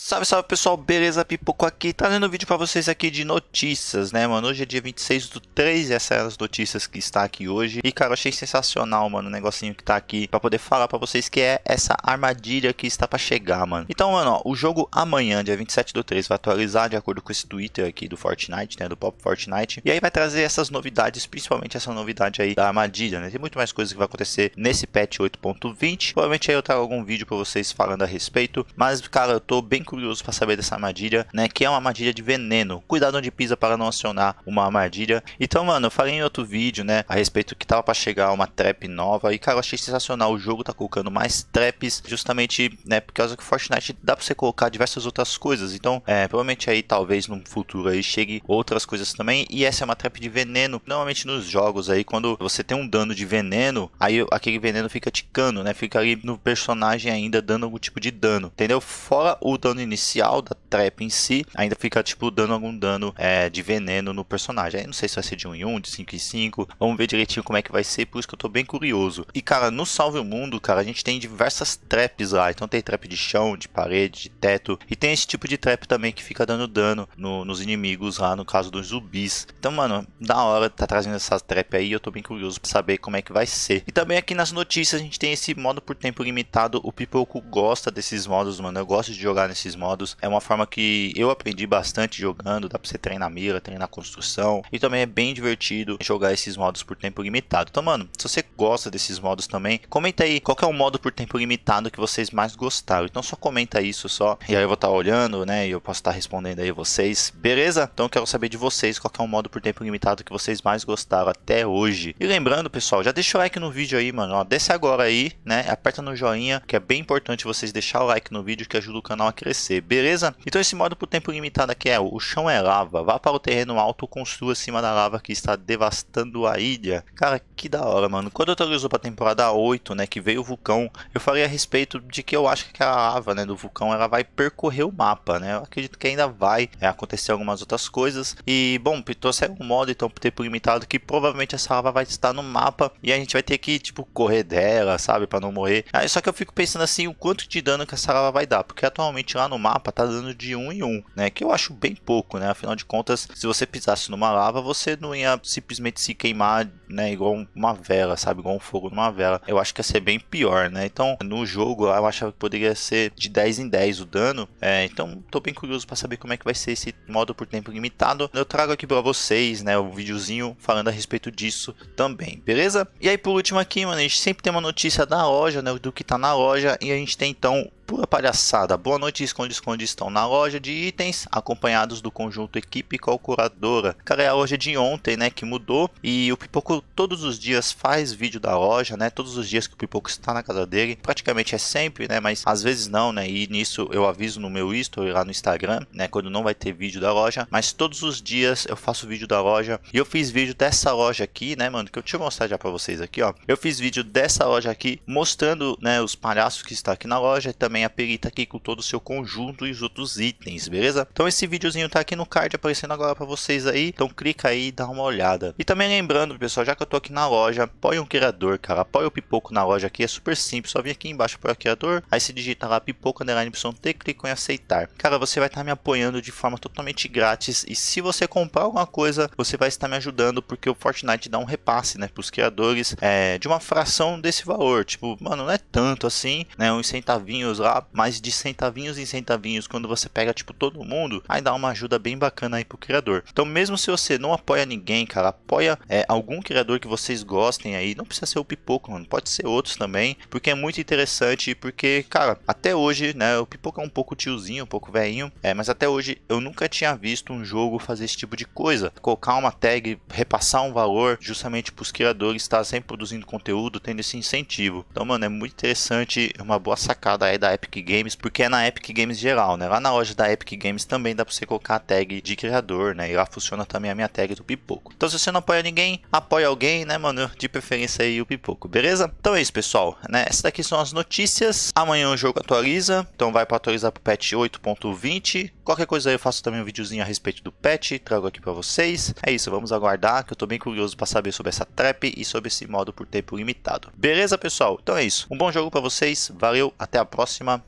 Salve, salve pessoal, beleza? Pipoco aqui, trazendo um vídeo para vocês aqui de notícias, né, mano? Hoje é dia 26 do 3, essas eram as notícias que está aqui hoje. E, cara, eu achei sensacional, mano, o negocinho que tá aqui para poder falar para vocês que é essa armadilha que está para chegar, mano. Então, mano, ó, o jogo amanhã, dia 27 do 3, vai atualizar de acordo com esse Twitter aqui do Fortnite, né, do Pop Fortnite. E aí vai trazer essas novidades, principalmente essa novidade aí da armadilha, né? Tem muito mais coisa que vai acontecer nesse patch 8.20. Provavelmente aí eu trago algum vídeo para vocês falando a respeito. Mas, cara, eu tô bem curioso para saber dessa armadilha, né? Que é uma armadilha de veneno. Cuidado onde pisa para não acionar uma armadilha. Então, mano, eu falei em outro vídeo, né? A respeito que tava para chegar uma trap nova. E, cara, eu achei sensacional. O jogo tá colocando mais traps, justamente, né? Por causa que Fortnite dá para você colocar diversas outras coisas. Então, é, provavelmente aí, talvez no futuro aí chegue outras coisas também. E essa é uma trap de veneno. Normalmente nos jogos aí, quando você tem um dano de veneno, aí aquele veneno fica ticando, né? Fica ali no personagem ainda dando algum tipo de dano, entendeu? Fora o dano plano inicial da, trap em si, ainda fica, tipo, dando algum dano é, de veneno no personagem. Aí não sei se vai ser de 1 em 1, de 5 em 5. Vamos ver direitinho como é que vai ser, por isso que eu tô bem curioso. E, cara, no Salve o Mundo, cara, a gente tem diversas traps lá. Então tem trap de chão, de parede, de teto. E tem esse tipo de trap também que fica dando dano no, nos inimigos lá, no caso dos zumbis. Então, mano, da hora tá trazendo essas trap aí. Eu tô bem curioso pra saber como é que vai ser. E também aqui nas notícias a gente tem esse modo por tempo limitado. O Pipoco gosta desses modos, mano. Eu gosto de jogar nesses modos. É uma forma forma que eu aprendi bastante jogando, dá pra você treinar mira, treinar construção, e também é bem divertido jogar esses modos por tempo limitado. Então, mano, se você gosta desses modos também, comenta aí qual é o modo por tempo limitado que vocês mais gostaram. Então só comenta isso só, e aí eu vou estar tá olhando, né, e eu posso estar tá respondendo aí vocês, beleza? Então eu quero saber de vocês qual é o modo por tempo limitado que vocês mais gostaram até hoje. E lembrando, pessoal, já deixa o like no vídeo aí, mano, ó, desce agora aí, né, aperta no joinha, que é bem importante vocês deixar o like no vídeo que ajuda o canal a crescer, beleza? Então esse modo por tempo limitado aqui é o chão é lava, vá para o terreno alto, construa acima da lava que está devastando a ilha. Cara, que da hora, mano. Quando eu atualizou para temporada 8, né, que veio o vulcão, eu falei a respeito de que eu acho que a lava, né, do vulcão, ela vai percorrer o mapa, né? Eu acredito que ainda vai é, acontecer algumas outras coisas. E, bom, trouxeram um modo, então, por tempo limitado, que provavelmente essa lava vai estar no mapa e a gente vai ter que, tipo, correr dela, sabe, para não morrer. Aí, só que eu fico pensando assim, o quanto de dano que essa lava vai dar, porque atualmente lá no mapa tá dando de um em um, né? Que eu acho bem pouco, né? Afinal de contas, se você pisasse numa lava, você não ia simplesmente se queimar, né? Igual uma vela, sabe? Igual um fogo numa vela. Eu acho que ia ser bem pior, né? Então, no jogo, eu achava que poderia ser de 10 em 10 o dano. É, então, tô bem curioso para saber como é que vai ser esse modo por tempo limitado. Eu trago aqui para vocês, né? O videozinho falando a respeito disso também, beleza? E aí, por último aqui, mano, a gente sempre tem uma notícia da loja, né? Do que tá na loja. E a gente tem, então, pura palhaçada. Boa noite, esconde-esconde estão na loja de itens, acompanhados do conjunto equipe calculadora. Cara, é a loja de ontem, né, que mudou e o Pipoco todos os dias faz vídeo da loja, né, todos os dias que o Pipoco está na casa dele, praticamente é sempre, né, mas às vezes não, né, e nisso eu aviso no meu story lá no Instagram, né, quando não vai ter vídeo da loja, mas todos os dias eu faço vídeo da loja e eu fiz vídeo dessa loja aqui, né, mano, que eu te mostrar já pra vocês aqui, ó, eu fiz vídeo dessa loja aqui mostrando, né, os palhaços que está aqui na loja e também também a perita aqui com todo o seu conjunto e os outros itens, beleza? Então esse videozinho tá aqui no card aparecendo agora para vocês aí, então clica aí e dá uma olhada. E também lembrando, pessoal, já que eu tô aqui na loja, apoia um criador, cara, apoia o Pipoco na loja aqui, é super simples, só vem aqui embaixo para criador, aí se digita lá Pipoco Underline T, clica em aceitar. Cara, você vai estar tá me apoiando de forma totalmente grátis e se você comprar alguma coisa, você vai estar me ajudando porque o Fortnite dá um repasse, né, pros criadores é, de uma fração desse valor, tipo, mano, não é tanto assim, né, uns centavinhos lá lá, mas de centavinhos em centavinhos, quando você pega tipo todo mundo, aí dá uma ajuda bem bacana aí pro criador. Então, mesmo se você não apoia ninguém, cara, apoia é, algum criador que vocês gostem aí, não precisa ser o Pipoco, mano, pode ser outros também, porque é muito interessante, porque, cara, até hoje, né, o Pipoco é um pouco tiozinho, um pouco velhinho, é, mas até hoje eu nunca tinha visto um jogo fazer esse tipo de coisa, colocar uma tag, repassar um valor justamente para criadores estar sempre produzindo conteúdo, tendo esse incentivo. Então, mano, é muito interessante, é uma boa sacada aí da Epic Games, porque é na Epic Games geral, né? Lá na loja da Epic Games também dá pra você colocar a tag de criador, né? E lá funciona também a minha tag do Pipoco. Então se você não apoia ninguém, apoia alguém, né, mano? De preferência aí o Pipoco, beleza? Então é isso, pessoal, né? Essas daqui são as notícias. Amanhã o jogo atualiza, então vai para atualizar pro patch 8.20. Qualquer coisa aí eu faço também um videozinho a respeito do patch, trago aqui para vocês. É isso, vamos aguardar, que eu tô bem curioso para saber sobre essa trap e sobre esse modo por tempo limitado. Beleza, pessoal? Então é isso. Um bom jogo para vocês, valeu, até a próxima próxima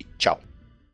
e tchau.